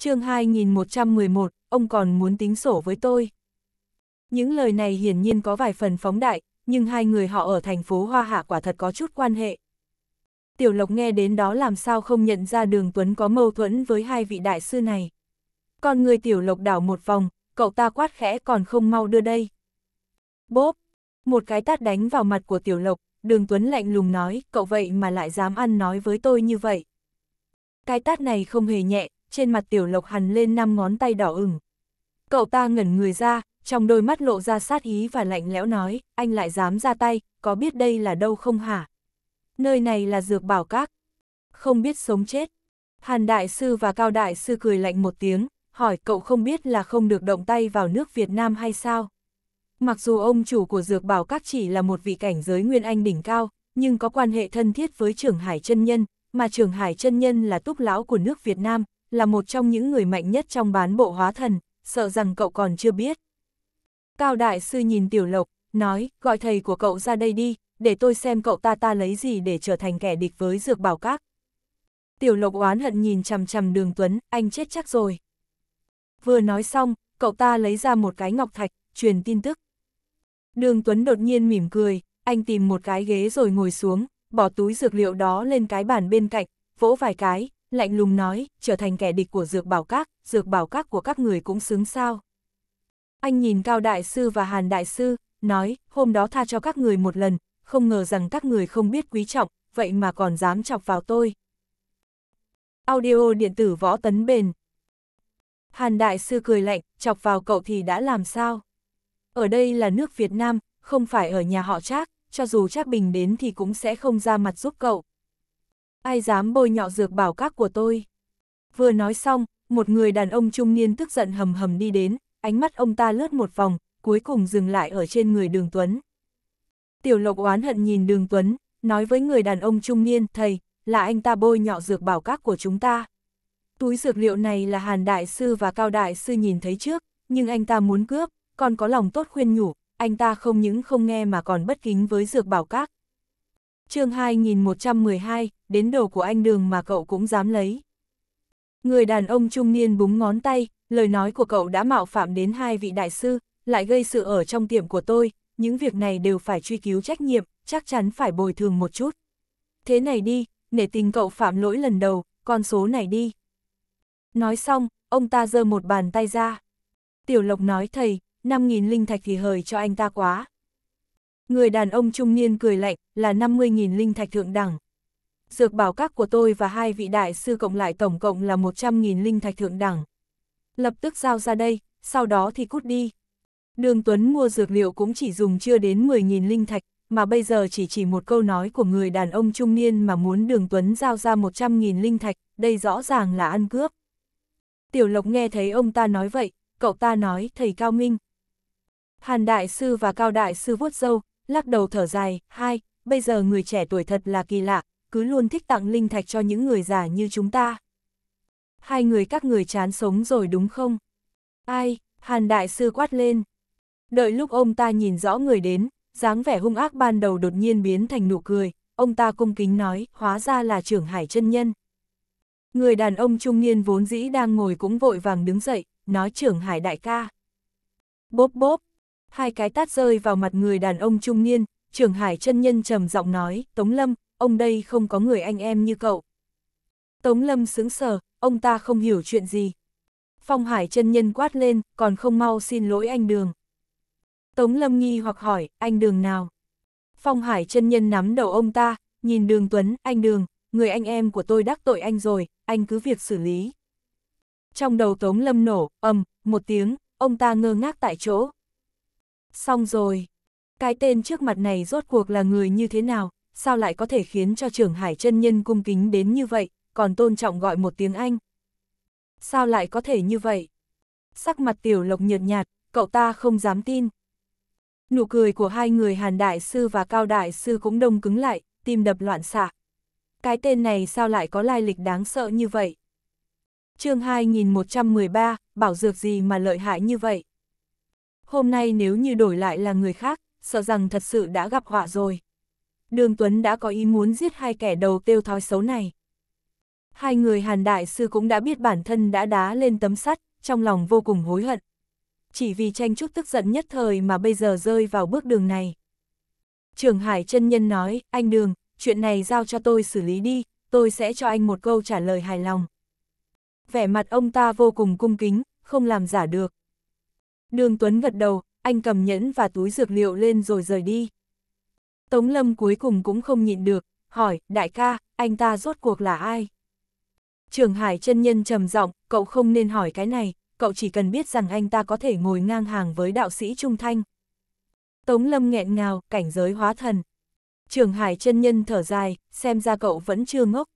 chương 2111, ông còn muốn tính sổ với tôi. Những lời này hiển nhiên có vài phần phóng đại, nhưng hai người họ ở thành phố Hoa Hạ quả thật có chút quan hệ. Tiểu Lộc nghe đến đó làm sao không nhận ra Đường Tuấn có mâu thuẫn với hai vị đại sư này. Còn người Tiểu Lộc đảo một vòng, cậu ta quát khẽ còn không mau đưa đây. Bốp! Một cái tát đánh vào mặt của Tiểu Lộc, Đường Tuấn lạnh lùng nói, cậu vậy mà lại dám ăn nói với tôi như vậy. Cái tát này không hề nhẹ, trên mặt Tiểu Lộc hằn lên năm ngón tay đỏ ửng. Cậu ta ngẩn người ra, trong đôi mắt lộ ra sát ý và lạnh lẽo nói, anh lại dám ra tay, có biết đây là đâu không hả? Nơi này là dược bảo các, không biết sống chết. Hàn Đại Sư và Cao Đại Sư cười lạnh một tiếng, hỏi cậu không biết là không được động tay vào nước Việt Nam hay sao? Mặc dù ông chủ của dược bảo các chỉ là một vị cảnh giới nguyên anh đỉnh cao, nhưng có quan hệ thân thiết với trưởng Hải chân Nhân, mà trưởng Hải chân Nhân là túc lão của nước Việt Nam, là một trong những người mạnh nhất trong bán bộ hóa thần, sợ rằng cậu còn chưa biết. Cao Đại Sư nhìn Tiểu Lộc, nói, gọi thầy của cậu ra đây đi, để tôi xem cậu ta ta lấy gì để trở thành kẻ địch với dược bảo các. Tiểu Lộc oán hận nhìn chằm chằm đường Tuấn, anh chết chắc rồi. Vừa nói xong, cậu ta lấy ra một cái ngọc thạch, truyền tin tức. Đường Tuấn đột nhiên mỉm cười, anh tìm một cái ghế rồi ngồi xuống, bỏ túi dược liệu đó lên cái bàn bên cạnh, vỗ vài cái, lạnh lùng nói, trở thành kẻ địch của dược bảo các, dược bảo các của các người cũng xứng sao. Anh nhìn Cao Đại Sư và Hàn Đại Sư, nói, hôm đó tha cho các người một lần, không ngờ rằng các người không biết quý trọng, vậy mà còn dám chọc vào tôi. Audio điện tử võ tấn bền. Hàn Đại Sư cười lạnh, chọc vào cậu thì đã làm sao? Ở đây là nước Việt Nam, không phải ở nhà họ Trác, cho dù Trác Bình đến thì cũng sẽ không ra mặt giúp cậu. Ai dám bôi nhọ dược bảo các của tôi? Vừa nói xong, một người đàn ông trung niên tức giận hầm hầm đi đến, ánh mắt ông ta lướt một vòng, cuối cùng dừng lại ở trên người đường Tuấn. Tiểu lộc oán hận nhìn đường Tuấn, nói với người đàn ông trung niên, thầy, là anh ta bôi nhọ dược bảo các của chúng ta. Túi dược liệu này là Hàn Đại Sư và Cao Đại Sư nhìn thấy trước, nhưng anh ta muốn cướp, còn có lòng tốt khuyên nhủ, anh ta không những không nghe mà còn bất kính với dược bảo các. chương 2112, đến đồ của anh đường mà cậu cũng dám lấy. Người đàn ông trung niên búng ngón tay, lời nói của cậu đã mạo phạm đến hai vị đại sư, lại gây sự ở trong tiệm của tôi, những việc này đều phải truy cứu trách nhiệm, chắc chắn phải bồi thường một chút. Thế này đi, nể tình cậu phạm lỗi lần đầu, con số này đi. Nói xong, ông ta giơ một bàn tay ra. Tiểu Lộc nói thầy, 5.000 linh thạch thì hời cho anh ta quá. Người đàn ông trung niên cười lạnh, là 50.000 linh thạch thượng đẳng dược bảo các của tôi và hai vị đại sư cộng lại tổng cộng là 100.000 linh thạch thượng đẳng. Lập tức giao ra đây, sau đó thì cút đi. Đường Tuấn mua dược liệu cũng chỉ dùng chưa đến 10.000 linh thạch, mà bây giờ chỉ chỉ một câu nói của người đàn ông trung niên mà muốn Đường Tuấn giao ra 100.000 linh thạch, đây rõ ràng là ăn cướp. Tiểu Lộc nghe thấy ông ta nói vậy, cậu ta nói thầy Cao Minh. Hàn Đại Sư và Cao Đại Sư vuốt râu lắc đầu thở dài, hai, bây giờ người trẻ tuổi thật là kỳ lạ, cứ luôn thích tặng linh thạch cho những người già như chúng ta. Hai người các người chán sống rồi đúng không? Ai, Hàn Đại Sư quát lên. Đợi lúc ông ta nhìn rõ người đến, dáng vẻ hung ác ban đầu đột nhiên biến thành nụ cười, ông ta cung kính nói, hóa ra là trưởng hải chân nhân. Người đàn ông trung niên vốn dĩ đang ngồi cũng vội vàng đứng dậy, nói trưởng hải đại ca. Bốp bốp, hai cái tát rơi vào mặt người đàn ông trung niên, trưởng hải chân nhân trầm giọng nói, Tống Lâm, ông đây không có người anh em như cậu. Tống Lâm sững sờ, ông ta không hiểu chuyện gì. Phong Hải chân nhân quát lên, còn không mau xin lỗi anh Đường. Tống Lâm nghi hoặc hỏi, anh Đường nào? Phong Hải chân nhân nắm đầu ông ta, nhìn Đường Tuấn, anh Đường, người anh em của tôi đắc tội anh rồi, anh cứ việc xử lý. Trong đầu Tống Lâm nổ, ầm, một tiếng, ông ta ngơ ngác tại chỗ. Xong rồi, cái tên trước mặt này rốt cuộc là người như thế nào, sao lại có thể khiến cho trưởng hải chân nhân cung kính đến như vậy, còn tôn trọng gọi một tiếng Anh. Sao lại có thể như vậy? Sắc mặt tiểu lộc nhợt nhạt, cậu ta không dám tin. Nụ cười của hai người Hàn Đại Sư và Cao Đại Sư cũng đông cứng lại, tim đập loạn xạ. Cái tên này sao lại có lai lịch đáng sợ như vậy? chương 2113, bảo dược gì mà lợi hại như vậy? Hôm nay nếu như đổi lại là người khác, sợ rằng thật sự đã gặp họa rồi. Đường Tuấn đã có ý muốn giết hai kẻ đầu tiêu thói xấu này. Hai người Hàn Đại Sư cũng đã biết bản thân đã đá lên tấm sắt, trong lòng vô cùng hối hận. Chỉ vì tranh chút tức giận nhất thời mà bây giờ rơi vào bước đường này. Trường Hải chân Nhân nói, anh Đường, chuyện này giao cho tôi xử lý đi, tôi sẽ cho anh một câu trả lời hài lòng. Vẻ mặt ông ta vô cùng cung kính, không làm giả được. Đường Tuấn gật đầu, anh cầm nhẫn và túi dược liệu lên rồi rời đi. Tống Lâm cuối cùng cũng không nhịn được, hỏi, đại ca, anh ta rốt cuộc là ai? Trường Hải chân nhân trầm giọng, cậu không nên hỏi cái này, cậu chỉ cần biết rằng anh ta có thể ngồi ngang hàng với đạo sĩ Trung Thanh. Tống Lâm nghẹn ngào, cảnh giới hóa thần. Trường Hải chân nhân thở dài, xem ra cậu vẫn chưa ngốc.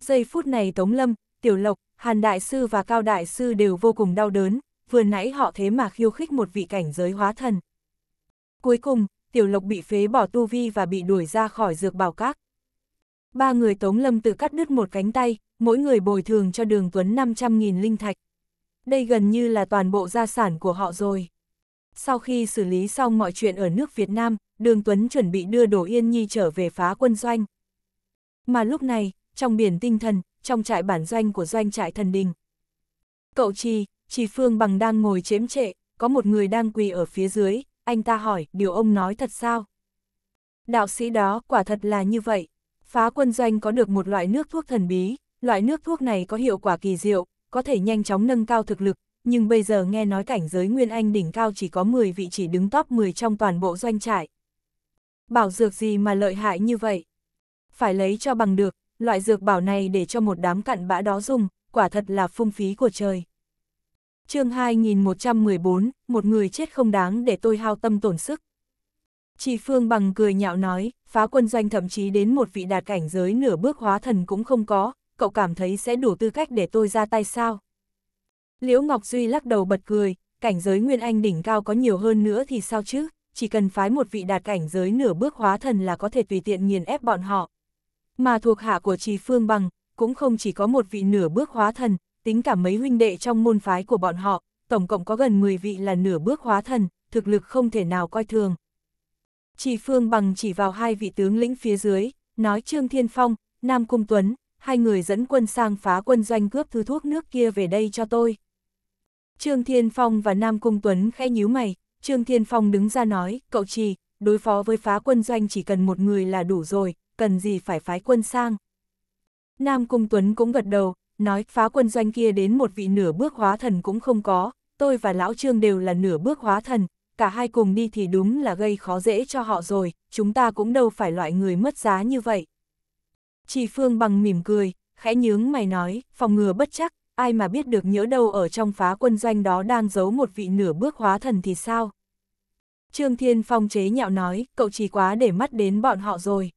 Giây phút này Tống Lâm, Tiểu Lộc, Hàn Đại Sư và Cao Đại Sư đều vô cùng đau đớn, vừa nãy họ thế mà khiêu khích một vị cảnh giới hóa thần. Cuối cùng, Tiểu Lộc bị phế bỏ tu vi và bị đuổi ra khỏi dược bảo các. Ba người Tống Lâm tự cắt đứt một cánh tay, mỗi người bồi thường cho Đường Tuấn 500.000 linh thạch. Đây gần như là toàn bộ gia sản của họ rồi. Sau khi xử lý xong mọi chuyện ở nước Việt Nam, Đường Tuấn chuẩn bị đưa Đỗ Yên Nhi trở về phá quân doanh. Mà lúc này, trong biển tinh thần, trong trại bản doanh của doanh trại thần đình. Cậu Trì, Trì Phương Bằng đang ngồi chếm trệ, có một người đang quỳ ở phía dưới, anh ta hỏi, điều ông nói thật sao? Đạo sĩ đó quả thật là như vậy. Phá quân doanh có được một loại nước thuốc thần bí, loại nước thuốc này có hiệu quả kỳ diệu, có thể nhanh chóng nâng cao thực lực, nhưng bây giờ nghe nói cảnh giới Nguyên Anh đỉnh cao chỉ có 10 vị chỉ đứng top 10 trong toàn bộ doanh trại. Bảo dược gì mà lợi hại như vậy? Phải lấy cho bằng được, loại dược bảo này để cho một đám cặn bã đó dùng, quả thật là phung phí của trời chương 2114, một người chết không đáng để tôi hao tâm tổn sức. Chỉ Phương bằng cười nhạo nói, phá quân doanh thậm chí đến một vị đạt cảnh giới nửa bước hóa thần cũng không có, cậu cảm thấy sẽ đủ tư cách để tôi ra tay sao? Liễu Ngọc Duy lắc đầu bật cười, cảnh giới Nguyên Anh đỉnh cao có nhiều hơn nữa thì sao chứ, chỉ cần phái một vị đạt cảnh giới nửa bước hóa thần là có thể tùy tiện nghiền ép bọn họ. Mà thuộc hạ của Trì Phương Bằng, cũng không chỉ có một vị nửa bước hóa thần, tính cả mấy huynh đệ trong môn phái của bọn họ, tổng cộng có gần 10 vị là nửa bước hóa thần, thực lực không thể nào coi thường. Chỉ Phương bằng chỉ vào hai vị tướng lĩnh phía dưới, nói Trương Thiên Phong, Nam Cung Tuấn, hai người dẫn quân sang phá quân doanh cướp thứ thuốc nước kia về đây cho tôi. Trương Thiên Phong và Nam Cung Tuấn khẽ nhíu mày, Trương Thiên Phong đứng ra nói, cậu trì, đối phó với phá quân doanh chỉ cần một người là đủ rồi, cần gì phải phái quân sang. Nam Cung Tuấn cũng gật đầu, nói phá quân doanh kia đến một vị nửa bước hóa thần cũng không có, tôi và Lão Trương đều là nửa bước hóa thần, cả hai cùng đi thì đúng là gây khó dễ cho họ rồi, chúng ta cũng đâu phải loại người mất giá như vậy. Chỉ Phương bằng mỉm cười, khẽ nhướng mày nói, phòng ngừa bất chắc, ai mà biết được nhớ đâu ở trong phá quân doanh đó đang giấu một vị nửa bước hóa thần thì sao? Trương Thiên Phong chế nhạo nói, cậu chỉ quá để mắt đến bọn họ rồi.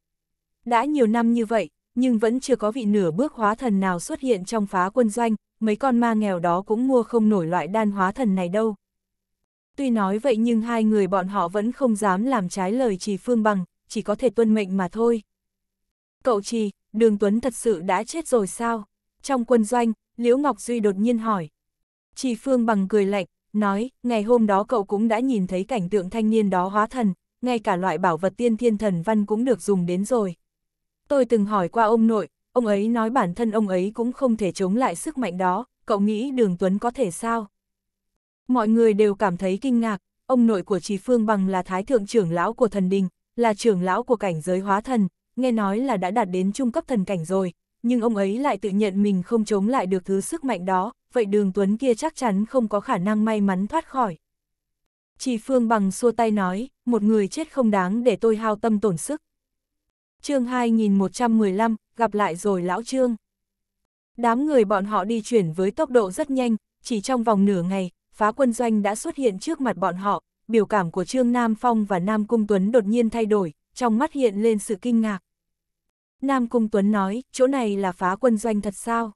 Đã nhiều năm như vậy, nhưng vẫn chưa có vị nửa bước hóa thần nào xuất hiện trong phá quân doanh, mấy con ma nghèo đó cũng mua không nổi loại đan hóa thần này đâu. Tuy nói vậy nhưng hai người bọn họ vẫn không dám làm trái lời trì phương bằng, chỉ có thể tuân mệnh mà thôi. Cậu trì, đường Tuấn thật sự đã chết rồi sao? Trong quân doanh, Liễu Ngọc Duy đột nhiên hỏi. Trì phương bằng cười lạnh, nói, ngày hôm đó cậu cũng đã nhìn thấy cảnh tượng thanh niên đó hóa thần, ngay cả loại bảo vật tiên thiên thần văn cũng được dùng đến rồi. Tôi từng hỏi qua ông nội, ông ấy nói bản thân ông ấy cũng không thể chống lại sức mạnh đó, cậu nghĩ Đường Tuấn có thể sao? Mọi người đều cảm thấy kinh ngạc, ông nội của Trì Phương Bằng là Thái Thượng trưởng lão của thần đình, là trưởng lão của cảnh giới hóa thần, nghe nói là đã đạt đến trung cấp thần cảnh rồi, nhưng ông ấy lại tự nhận mình không chống lại được thứ sức mạnh đó, vậy đường Tuấn kia chắc chắn không có khả năng may mắn thoát khỏi. Chỉ Phương Bằng xua tay nói, một người chết không đáng để tôi hao tâm tổn sức chương 2115, gặp lại rồi lão trương. Đám người bọn họ đi chuyển với tốc độ rất nhanh, chỉ trong vòng nửa ngày, phá quân doanh đã xuất hiện trước mặt bọn họ, biểu cảm của Trương Nam Phong và Nam Cung Tuấn đột nhiên thay đổi, trong mắt hiện lên sự kinh ngạc. Nam Cung Tuấn nói, chỗ này là phá quân doanh thật sao?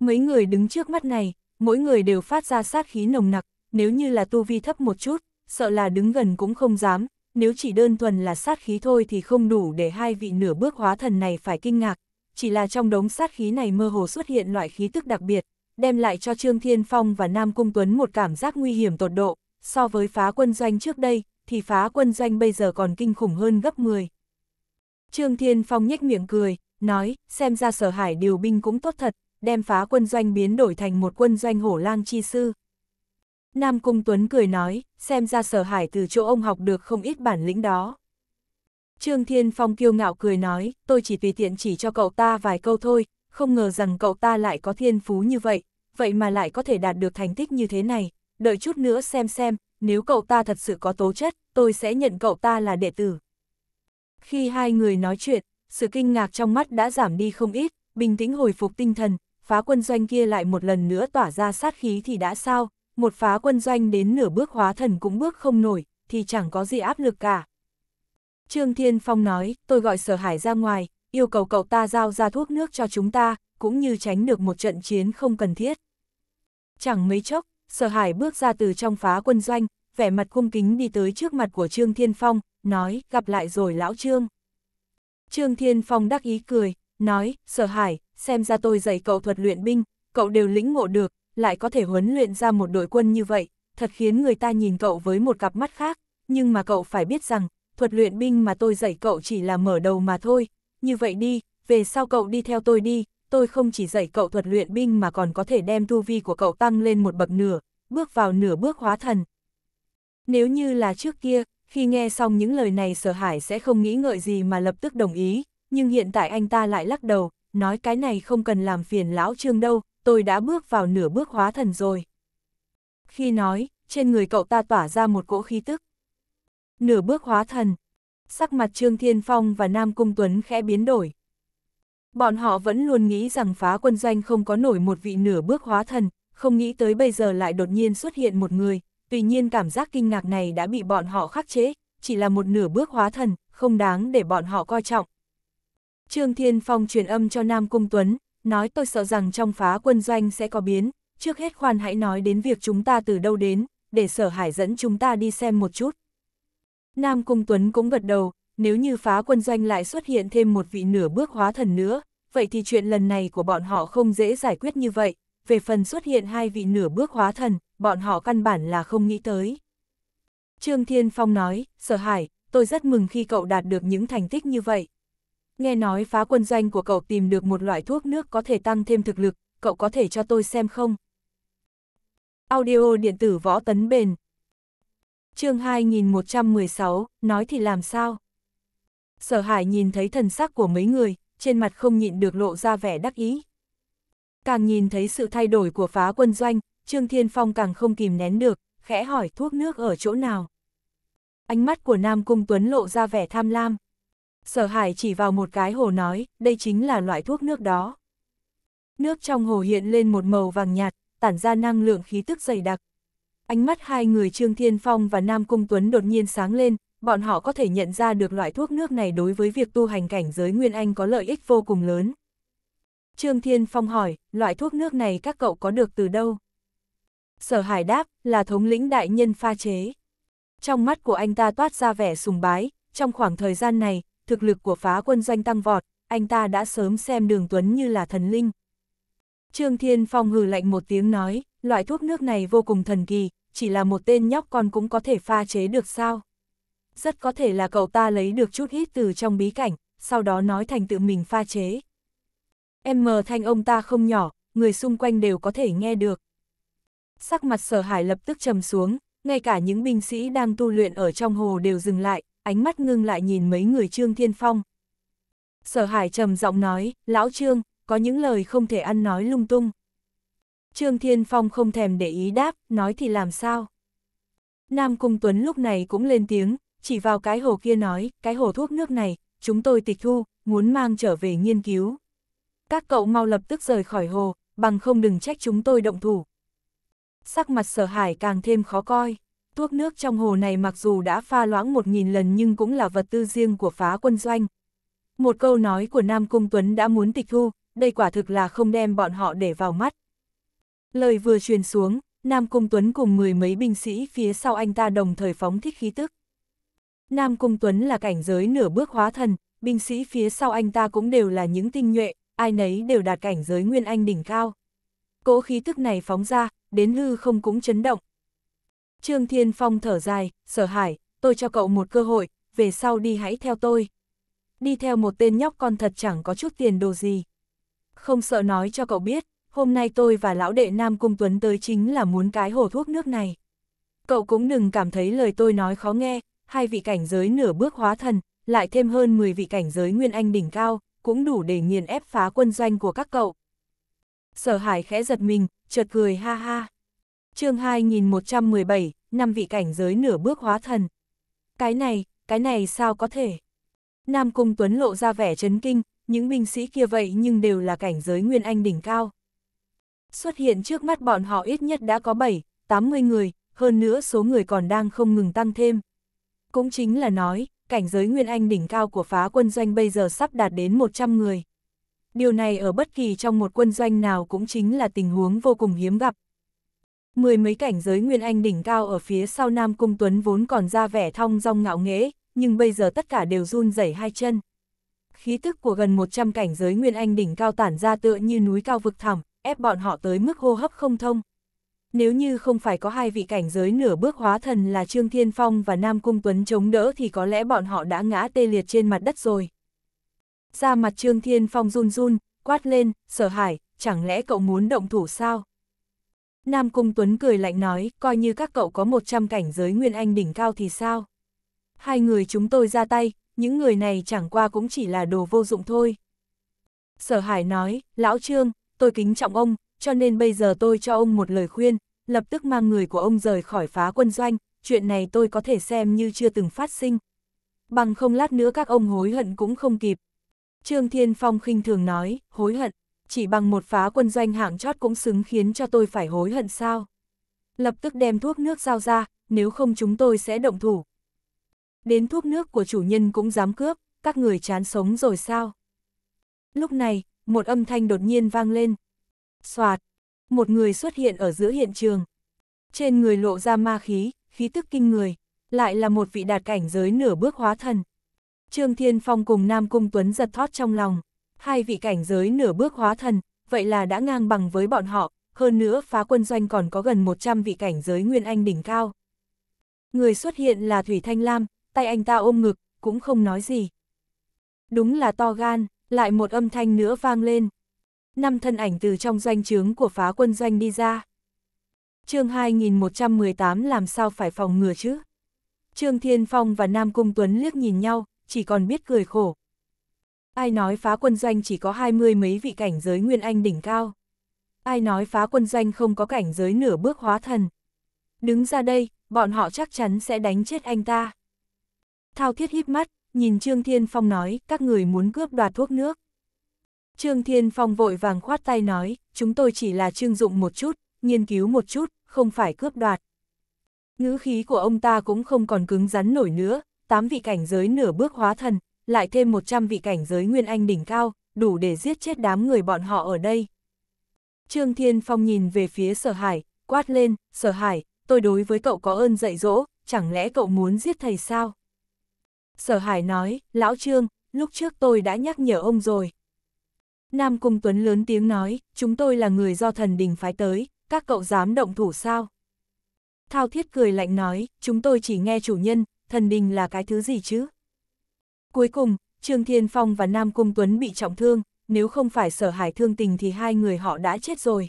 Mấy người đứng trước mắt này, mỗi người đều phát ra sát khí nồng nặc, nếu như là tu vi thấp một chút, sợ là đứng gần cũng không dám, nếu chỉ đơn thuần là sát khí thôi thì không đủ để hai vị nửa bước hóa thần này phải kinh ngạc, chỉ là trong đống sát khí này mơ hồ xuất hiện loại khí tức đặc biệt, đem lại cho Trương Thiên Phong và Nam Cung Tuấn một cảm giác nguy hiểm tột độ, so với phá quân doanh trước đây, thì phá quân doanh bây giờ còn kinh khủng hơn gấp 10. Trương Thiên Phong nhếch miệng cười, nói, xem ra sở hải điều binh cũng tốt thật, đem phá quân doanh biến đổi thành một quân doanh hổ lang chi sư. Nam Cung Tuấn cười nói, xem ra sở hải từ chỗ ông học được không ít bản lĩnh đó. Trương Thiên Phong kiêu ngạo cười nói, tôi chỉ tùy tiện chỉ cho cậu ta vài câu thôi, không ngờ rằng cậu ta lại có thiên phú như vậy, vậy mà lại có thể đạt được thành tích như thế này, đợi chút nữa xem xem, nếu cậu ta thật sự có tố chất, tôi sẽ nhận cậu ta là đệ tử. Khi hai người nói chuyện, sự kinh ngạc trong mắt đã giảm đi không ít, bình tĩnh hồi phục tinh thần, phá quân doanh kia lại một lần nữa tỏa ra sát khí thì đã sao, một phá quân doanh đến nửa bước hóa thần cũng bước không nổi, thì chẳng có gì áp lực cả. Trương Thiên Phong nói, tôi gọi Sở Hải ra ngoài, yêu cầu cậu ta giao ra thuốc nước cho chúng ta, cũng như tránh được một trận chiến không cần thiết. Chẳng mấy chốc, Sở Hải bước ra từ trong phá quân doanh, vẻ mặt cung kính đi tới trước mặt của Trương Thiên Phong, nói, gặp lại rồi lão Trương. Trương Thiên Phong đắc ý cười, nói, Sở Hải, xem ra tôi dạy cậu thuật luyện binh, cậu đều lĩnh ngộ được, lại có thể huấn luyện ra một đội quân như vậy, thật khiến người ta nhìn cậu với một cặp mắt khác, nhưng mà cậu phải biết rằng, thuật luyện binh mà tôi dạy cậu chỉ là mở đầu mà thôi, như vậy đi, về sau cậu đi theo tôi đi, tôi không chỉ dạy cậu thuật luyện binh mà còn có thể đem tu vi của cậu tăng lên một bậc nửa, bước vào nửa bước hóa thần. Nếu như là trước kia, khi nghe xong những lời này sở hải sẽ không nghĩ ngợi gì mà lập tức đồng ý, nhưng hiện tại anh ta lại lắc đầu, nói cái này không cần làm phiền lão trương đâu, tôi đã bước vào nửa bước hóa thần rồi. Khi nói, trên người cậu ta tỏa ra một cỗ khí tức. Nửa bước hóa thần. Sắc mặt Trương Thiên Phong và Nam Cung Tuấn khẽ biến đổi. Bọn họ vẫn luôn nghĩ rằng phá quân doanh không có nổi một vị nửa bước hóa thần, không nghĩ tới bây giờ lại đột nhiên xuất hiện một người, tuy nhiên cảm giác kinh ngạc này đã bị bọn họ khắc chế, chỉ là một nửa bước hóa thần, không đáng để bọn họ coi trọng. Trương Thiên Phong truyền âm cho Nam Cung Tuấn, nói tôi sợ rằng trong phá quân doanh sẽ có biến, trước hết khoan hãy nói đến việc chúng ta từ đâu đến, để sở hải dẫn chúng ta đi xem một chút. Nam Cung Tuấn cũng gật đầu, nếu như phá quân doanh lại xuất hiện thêm một vị nửa bước hóa thần nữa, vậy thì chuyện lần này của bọn họ không dễ giải quyết như vậy, về phần xuất hiện hai vị nửa bước hóa thần, bọn họ căn bản là không nghĩ tới. Trương Thiên Phong nói, Sở Hải, tôi rất mừng khi cậu đạt được những thành tích như vậy, nghe nói phá quân doanh của cậu tìm được một loại thuốc nước có thể tăng thêm thực lực, cậu có thể cho tôi xem không? Audio điện tử võ tấn bền chương 2116, nói thì làm sao? Sở hải nhìn thấy thần sắc của mấy người, trên mặt không nhịn được lộ ra vẻ đắc ý. Càng nhìn thấy sự thay đổi của phá quân doanh, Trương Thiên Phong càng không kìm nén được, khẽ hỏi thuốc nước ở chỗ nào. Ánh mắt của Nam Cung Tuấn lộ ra vẻ tham lam. Sở hải chỉ vào một cái hồ nói, đây chính là loại thuốc nước đó. Nước trong hồ hiện lên một màu vàng nhạt, tản ra năng lượng khí tức dày đặc. Ánh mắt hai người Trương Thiên Phong và Nam Cung Tuấn đột nhiên sáng lên, bọn họ có thể nhận ra được loại thuốc nước này đối với việc tu hành cảnh giới Nguyên Anh có lợi ích vô cùng lớn. Trương Thiên Phong hỏi, loại thuốc nước này các cậu có được từ đâu? Sở Hải đáp, là thống lĩnh đại nhân pha chế. Trong mắt của anh ta toát ra vẻ sùng bái, trong khoảng thời gian này, thực lực của phá quân doanh tăng vọt, anh ta đã sớm xem đường Tuấn như là thần linh. Trương Thiên Phong hừ lạnh một tiếng nói, loại thuốc nước này vô cùng thần kỳ, chỉ là một tên nhóc con cũng có thể pha chế được sao. Rất có thể là cậu ta lấy được chút hít từ trong bí cảnh, sau đó nói thành tự mình pha chế. Em mờ thanh ông ta không nhỏ, người xung quanh đều có thể nghe được. Sắc mặt sở hải lập tức trầm xuống, ngay cả những binh sĩ đang tu luyện ở trong hồ đều dừng lại, ánh mắt ngưng lại nhìn mấy người Trương Thiên Phong. Sở Hải trầm giọng nói, lão Trương, có những lời không thể ăn nói lung tung. Trương Thiên Phong không thèm để ý đáp, nói thì làm sao. Nam Cung Tuấn lúc này cũng lên tiếng, chỉ vào cái hồ kia nói, cái hồ thuốc nước này, chúng tôi tịch thu, muốn mang trở về nghiên cứu. Các cậu mau lập tức rời khỏi hồ, bằng không đừng trách chúng tôi động thủ. Sắc mặt sở hải càng thêm khó coi. Thuốc nước trong hồ này mặc dù đã pha loãng một nghìn lần nhưng cũng là vật tư riêng của phá quân doanh. Một câu nói của Nam Cung Tuấn đã muốn tịch thu, đây quả thực là không đem bọn họ để vào mắt. Lời vừa truyền xuống, Nam Cung Tuấn cùng mười mấy binh sĩ phía sau anh ta đồng thời phóng thích khí tức. Nam Cung Tuấn là cảnh giới nửa bước hóa thần, binh sĩ phía sau anh ta cũng đều là những tinh nhuệ, ai nấy đều đạt cảnh giới nguyên anh đỉnh cao. Cỗ khí tức này phóng ra, đến lư không cũng chấn động, Trương Thiên Phong thở dài, sở hải, tôi cho cậu một cơ hội, về sau đi hãy theo tôi. Đi theo một tên nhóc con thật chẳng có chút tiền đồ gì. Không sợ nói cho cậu biết, hôm nay tôi và lão đệ Nam Cung Tuấn tới chính là muốn cái hồ thuốc nước này. Cậu cũng đừng cảm thấy lời tôi nói khó nghe, hai vị cảnh giới nửa bước hóa thần, lại thêm hơn 10 vị cảnh giới nguyên anh đỉnh cao, cũng đủ để nghiền ép phá quân doanh của các cậu. Sở hải khẽ giật mình, chợt cười ha ha chương 2117, năm vị cảnh giới nửa bước hóa thần. Cái này, cái này sao có thể? Nam Cung Tuấn lộ ra vẻ chấn kinh, những binh sĩ kia vậy nhưng đều là cảnh giới nguyên anh đỉnh cao. Xuất hiện trước mắt bọn họ ít nhất đã có 7, 80 người, hơn nữa số người còn đang không ngừng tăng thêm. Cũng chính là nói, cảnh giới nguyên anh đỉnh cao của phá quân doanh bây giờ sắp đạt đến 100 người. Điều này ở bất kỳ trong một quân doanh nào cũng chính là tình huống vô cùng hiếm gặp, Mười mấy cảnh giới Nguyên Anh đỉnh cao ở phía sau Nam Cung Tuấn vốn còn ra vẻ thong dong ngạo nghễ, nhưng bây giờ tất cả đều run rẩy hai chân. Khí tức của gần 100 cảnh giới Nguyên Anh đỉnh cao tản ra tựa như núi cao vực thẳm, ép bọn họ tới mức hô hấp không thông. Nếu như không phải có hai vị cảnh giới nửa bước hóa thần là Trương Thiên Phong và Nam Cung Tuấn chống đỡ thì có lẽ bọn họ đã ngã tê liệt trên mặt đất rồi. Ra mặt Trương Thiên Phong run run, quát lên, Sở Hải, chẳng lẽ cậu muốn động thủ sao? Nam Cung Tuấn cười lạnh nói, coi như các cậu có 100 cảnh giới nguyên anh đỉnh cao thì sao? Hai người chúng tôi ra tay, những người này chẳng qua cũng chỉ là đồ vô dụng thôi. Sở Hải nói, Lão Trương, tôi kính trọng ông, cho nên bây giờ tôi cho ông một lời khuyên, lập tức mang người của ông rời khỏi phá quân doanh, chuyện này tôi có thể xem như chưa từng phát sinh. Bằng không lát nữa các ông hối hận cũng không kịp. Trương Thiên Phong khinh thường nói, hối hận chỉ bằng một phá quân doanh hạng chót cũng xứng khiến cho tôi phải hối hận sao. Lập tức đem thuốc nước giao ra, nếu không chúng tôi sẽ động thủ. Đến thuốc nước của chủ nhân cũng dám cướp, các người chán sống rồi sao? Lúc này, một âm thanh đột nhiên vang lên. Xoạt, một người xuất hiện ở giữa hiện trường. Trên người lộ ra ma khí, khí tức kinh người, lại là một vị đạt cảnh giới nửa bước hóa thần. Trương Thiên Phong cùng Nam Cung Tuấn giật thót trong lòng hai vị cảnh giới nửa bước hóa thần, vậy là đã ngang bằng với bọn họ, hơn nữa phá quân doanh còn có gần 100 vị cảnh giới nguyên anh đỉnh cao. Người xuất hiện là Thủy Thanh Lam, tay anh ta ôm ngực, cũng không nói gì. Đúng là to gan, lại một âm thanh nữa vang lên. Năm thân ảnh từ trong doanh trướng của phá quân doanh đi ra. chương 2118 làm sao phải phòng ngừa chứ? Trương Thiên Phong và Nam Cung Tuấn liếc nhìn nhau, chỉ còn biết cười khổ, Ai nói phá quân doanh chỉ có hai mươi mấy vị cảnh giới nguyên anh đỉnh cao. Ai nói phá quân doanh không có cảnh giới nửa bước hóa thần. Đứng ra đây, bọn họ chắc chắn sẽ đánh chết anh ta. Thao thiết híp mắt, nhìn Trương Thiên Phong nói, các người muốn cướp đoạt thuốc nước. Trương Thiên Phong vội vàng khoát tay nói, chúng tôi chỉ là trương dụng một chút, nghiên cứu một chút, không phải cướp đoạt. Ngữ khí của ông ta cũng không còn cứng rắn nổi nữa, tám vị cảnh giới nửa bước hóa thần, lại thêm 100 vị cảnh giới nguyên anh đỉnh cao, đủ để giết chết đám người bọn họ ở đây. Trương Thiên Phong nhìn về phía Sở Hải, quát lên, Sở Hải, tôi đối với cậu có ơn dạy dỗ, chẳng lẽ cậu muốn giết thầy sao? Sở Hải nói, Lão Trương, lúc trước tôi đã nhắc nhở ông rồi. Nam Cung Tuấn lớn tiếng nói, chúng tôi là người do thần đình phái tới, các cậu dám động thủ sao? Thao Thiết cười lạnh nói, chúng tôi chỉ nghe chủ nhân, thần đình là cái thứ gì chứ? Cuối cùng, Trương Thiên Phong và Nam Cung Tuấn bị trọng thương, nếu không phải sở hải thương tình thì hai người họ đã chết rồi.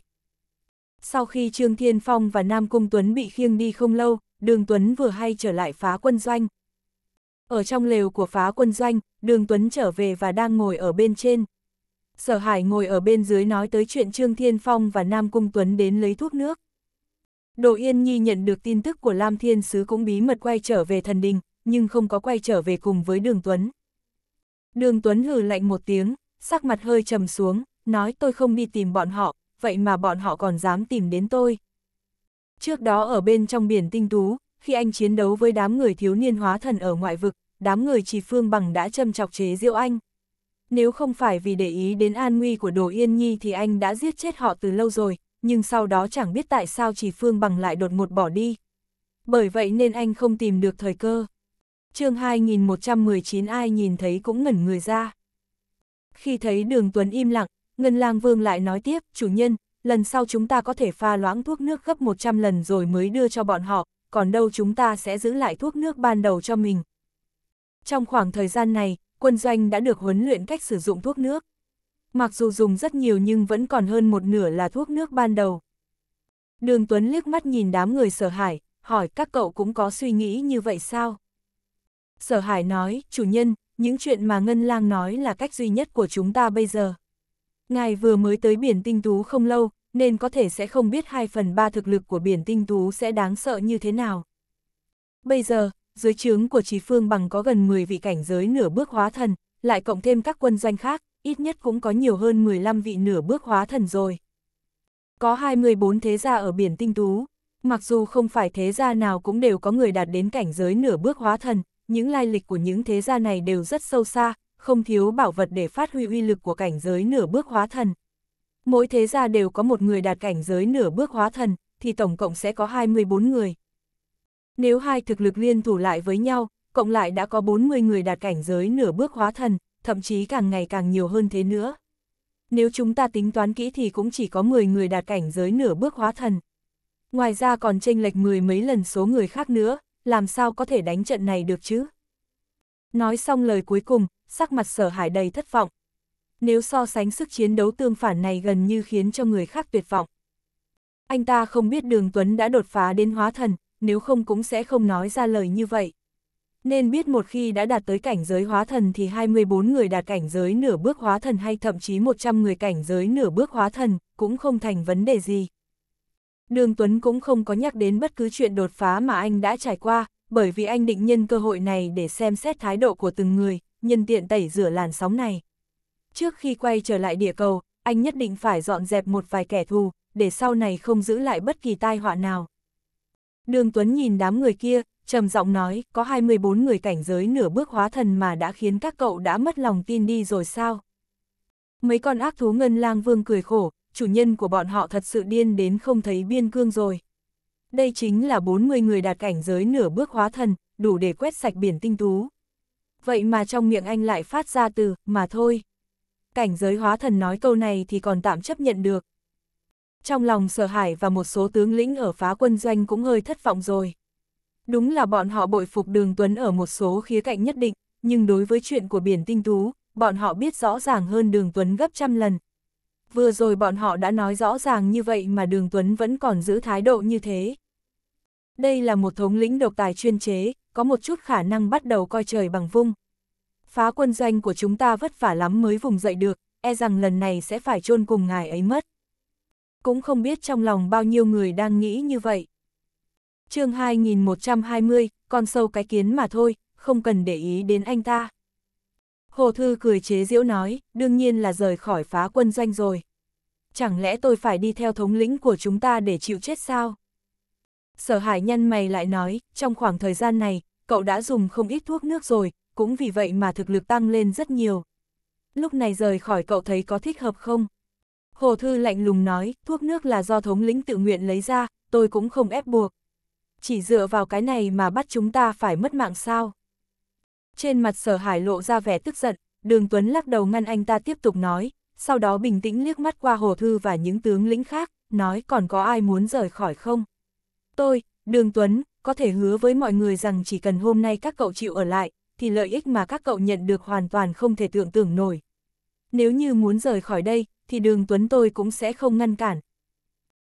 Sau khi Trương Thiên Phong và Nam Cung Tuấn bị khiêng đi không lâu, Đường Tuấn vừa hay trở lại phá quân doanh. Ở trong lều của phá quân doanh, Đường Tuấn trở về và đang ngồi ở bên trên. Sở Hải ngồi ở bên dưới nói tới chuyện Trương Thiên Phong và Nam Cung Tuấn đến lấy thuốc nước. Đỗ Yên Nhi nhận được tin tức của Lam Thiên Sứ cũng bí mật quay trở về thần đình, nhưng không có quay trở về cùng với Đường Tuấn. Đường Tuấn hừ lạnh một tiếng, sắc mặt hơi trầm xuống, nói tôi không đi tìm bọn họ, vậy mà bọn họ còn dám tìm đến tôi. Trước đó ở bên trong biển tinh tú, khi anh chiến đấu với đám người thiếu niên hóa thần ở ngoại vực, đám người trì phương bằng đã châm chọc chế diệu anh. Nếu không phải vì để ý đến an nguy của Đồ Yên Nhi thì anh đã giết chết họ từ lâu rồi, nhưng sau đó chẳng biết tại sao trì phương bằng lại đột ngột bỏ đi. Bởi vậy nên anh không tìm được thời cơ chương 2119 ai nhìn thấy cũng ngẩn người ra. Khi thấy đường Tuấn im lặng, Ngân lang Vương lại nói tiếp, chủ nhân, lần sau chúng ta có thể pha loãng thuốc nước gấp 100 lần rồi mới đưa cho bọn họ, còn đâu chúng ta sẽ giữ lại thuốc nước ban đầu cho mình. Trong khoảng thời gian này, quân doanh đã được huấn luyện cách sử dụng thuốc nước. Mặc dù dùng rất nhiều nhưng vẫn còn hơn một nửa là thuốc nước ban đầu. Đường Tuấn liếc mắt nhìn đám người sợ hãi hỏi các cậu cũng có suy nghĩ như vậy sao? Sở Hải nói, chủ nhân, những chuyện mà Ngân Lang nói là cách duy nhất của chúng ta bây giờ. Ngài vừa mới tới biển tinh tú không lâu, nên có thể sẽ không biết 2 phần 3 thực lực của biển tinh tú sẽ đáng sợ như thế nào. Bây giờ, dưới trướng của Trí Phương bằng có gần 10 vị cảnh giới nửa bước hóa thần, lại cộng thêm các quân doanh khác, ít nhất cũng có nhiều hơn 15 vị nửa bước hóa thần rồi. Có 24 thế gia ở biển tinh tú, mặc dù không phải thế gia nào cũng đều có người đạt đến cảnh giới nửa bước hóa thần, những lai lịch của những thế gia này đều rất sâu xa, không thiếu bảo vật để phát huy uy lực của cảnh giới nửa bước hóa thần. Mỗi thế gia đều có một người đạt cảnh giới nửa bước hóa thần, thì tổng cộng sẽ có 24 người. Nếu hai thực lực liên thủ lại với nhau, cộng lại đã có 40 người đạt cảnh giới nửa bước hóa thần, thậm chí càng ngày càng nhiều hơn thế nữa. Nếu chúng ta tính toán kỹ thì cũng chỉ có 10 người đạt cảnh giới nửa bước hóa thần. Ngoài ra còn chênh lệch mười mấy lần số người khác nữa, làm sao có thể đánh trận này được chứ? Nói xong lời cuối cùng, sắc mặt sở hải đầy thất vọng. Nếu so sánh sức chiến đấu tương phản này gần như khiến cho người khác tuyệt vọng. Anh ta không biết đường Tuấn đã đột phá đến hóa thần, nếu không cũng sẽ không nói ra lời như vậy. Nên biết một khi đã đạt tới cảnh giới hóa thần thì 24 người đạt cảnh giới nửa bước hóa thần hay thậm chí 100 người cảnh giới nửa bước hóa thần cũng không thành vấn đề gì. Đường Tuấn cũng không có nhắc đến bất cứ chuyện đột phá mà anh đã trải qua, bởi vì anh định nhân cơ hội này để xem xét thái độ của từng người, nhân tiện tẩy rửa làn sóng này. Trước khi quay trở lại địa cầu, anh nhất định phải dọn dẹp một vài kẻ thù, để sau này không giữ lại bất kỳ tai họa nào. Đường Tuấn nhìn đám người kia, trầm giọng nói, có 24 người cảnh giới nửa bước hóa thần mà đã khiến các cậu đã mất lòng tin đi rồi sao? Mấy con ác thú ngân lang vương cười khổ, chủ nhân của bọn họ thật sự điên đến không thấy biên cương rồi. Đây chính là 40 người đạt cảnh giới nửa bước hóa thần, đủ để quét sạch biển tinh tú. Vậy mà trong miệng anh lại phát ra từ, mà thôi. Cảnh giới hóa thần nói câu này thì còn tạm chấp nhận được. Trong lòng sở hải và một số tướng lĩnh ở phá quân doanh cũng hơi thất vọng rồi. Đúng là bọn họ bội phục đường Tuấn ở một số khía cạnh nhất định, nhưng đối với chuyện của biển tinh tú, bọn họ biết rõ ràng hơn đường Tuấn gấp trăm lần, vừa rồi bọn họ đã nói rõ ràng như vậy mà Đường Tuấn vẫn còn giữ thái độ như thế. Đây là một thống lĩnh độc tài chuyên chế, có một chút khả năng bắt đầu coi trời bằng vung. Phá quân doanh của chúng ta vất vả lắm mới vùng dậy được, e rằng lần này sẽ phải chôn cùng ngài ấy mất. Cũng không biết trong lòng bao nhiêu người đang nghĩ như vậy. chương 2120, con sâu cái kiến mà thôi, không cần để ý đến anh ta. Hồ Thư cười chế giễu nói, đương nhiên là rời khỏi phá quân doanh rồi. Chẳng lẽ tôi phải đi theo thống lĩnh của chúng ta để chịu chết sao? Sở hải nhân mày lại nói, trong khoảng thời gian này, cậu đã dùng không ít thuốc nước rồi, cũng vì vậy mà thực lực tăng lên rất nhiều. Lúc này rời khỏi cậu thấy có thích hợp không? Hồ Thư lạnh lùng nói, thuốc nước là do thống lĩnh tự nguyện lấy ra, tôi cũng không ép buộc. Chỉ dựa vào cái này mà bắt chúng ta phải mất mạng sao? Trên mặt sở hải lộ ra vẻ tức giận, đường Tuấn lắc đầu ngăn anh ta tiếp tục nói, sau đó bình tĩnh liếc mắt qua hồ thư và những tướng lĩnh khác, nói còn có ai muốn rời khỏi không? Tôi, đường Tuấn, có thể hứa với mọi người rằng chỉ cần hôm nay các cậu chịu ở lại, thì lợi ích mà các cậu nhận được hoàn toàn không thể tưởng tưởng nổi. Nếu như muốn rời khỏi đây, thì đường Tuấn tôi cũng sẽ không ngăn cản.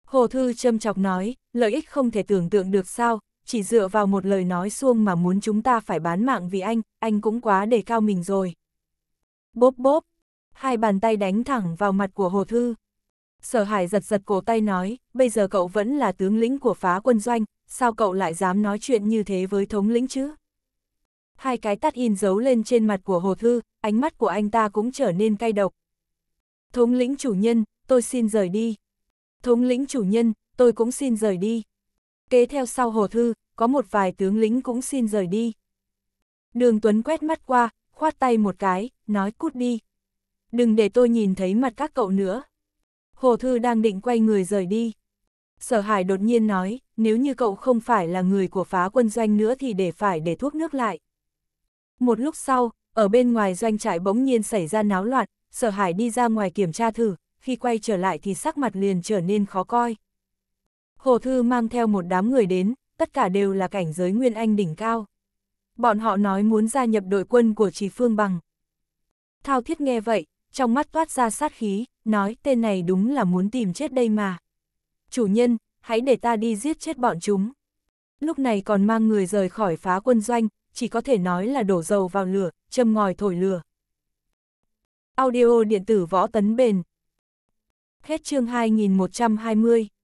Hồ Thư châm chọc nói, lợi ích không thể tưởng tượng được sao, chỉ dựa vào một lời nói xuông mà muốn chúng ta phải bán mạng vì anh, anh cũng quá đề cao mình rồi. Bốp bốp, hai bàn tay đánh thẳng vào mặt của Hồ Thư. Sở Hải giật giật cổ tay nói, bây giờ cậu vẫn là tướng lĩnh của phá quân doanh, sao cậu lại dám nói chuyện như thế với thống lĩnh chứ? Hai cái tắt in dấu lên trên mặt của Hồ Thư, ánh mắt của anh ta cũng trở nên cay độc. Thống lĩnh chủ nhân, tôi xin rời đi. Thống lĩnh chủ nhân, tôi cũng xin rời đi. Kế theo sau Hồ Thư, có một vài tướng lính cũng xin rời đi. Đường Tuấn quét mắt qua, khoát tay một cái, nói cút đi. Đừng để tôi nhìn thấy mặt các cậu nữa. Hồ Thư đang định quay người rời đi. Sở Hải đột nhiên nói, nếu như cậu không phải là người của phá quân doanh nữa thì để phải để thuốc nước lại. Một lúc sau, ở bên ngoài doanh trại bỗng nhiên xảy ra náo loạn, Sở Hải đi ra ngoài kiểm tra thử, khi quay trở lại thì sắc mặt liền trở nên khó coi. Hồ Thư mang theo một đám người đến, tất cả đều là cảnh giới Nguyên Anh đỉnh cao. Bọn họ nói muốn gia nhập đội quân của Trì Phương Bằng. Thao Thiết nghe vậy, trong mắt toát ra sát khí, nói tên này đúng là muốn tìm chết đây mà. Chủ nhân, hãy để ta đi giết chết bọn chúng. Lúc này còn mang người rời khỏi phá quân doanh, chỉ có thể nói là đổ dầu vào lửa, châm ngòi thổi lửa. Audio điện tử võ tấn bền. Hết chương 2120.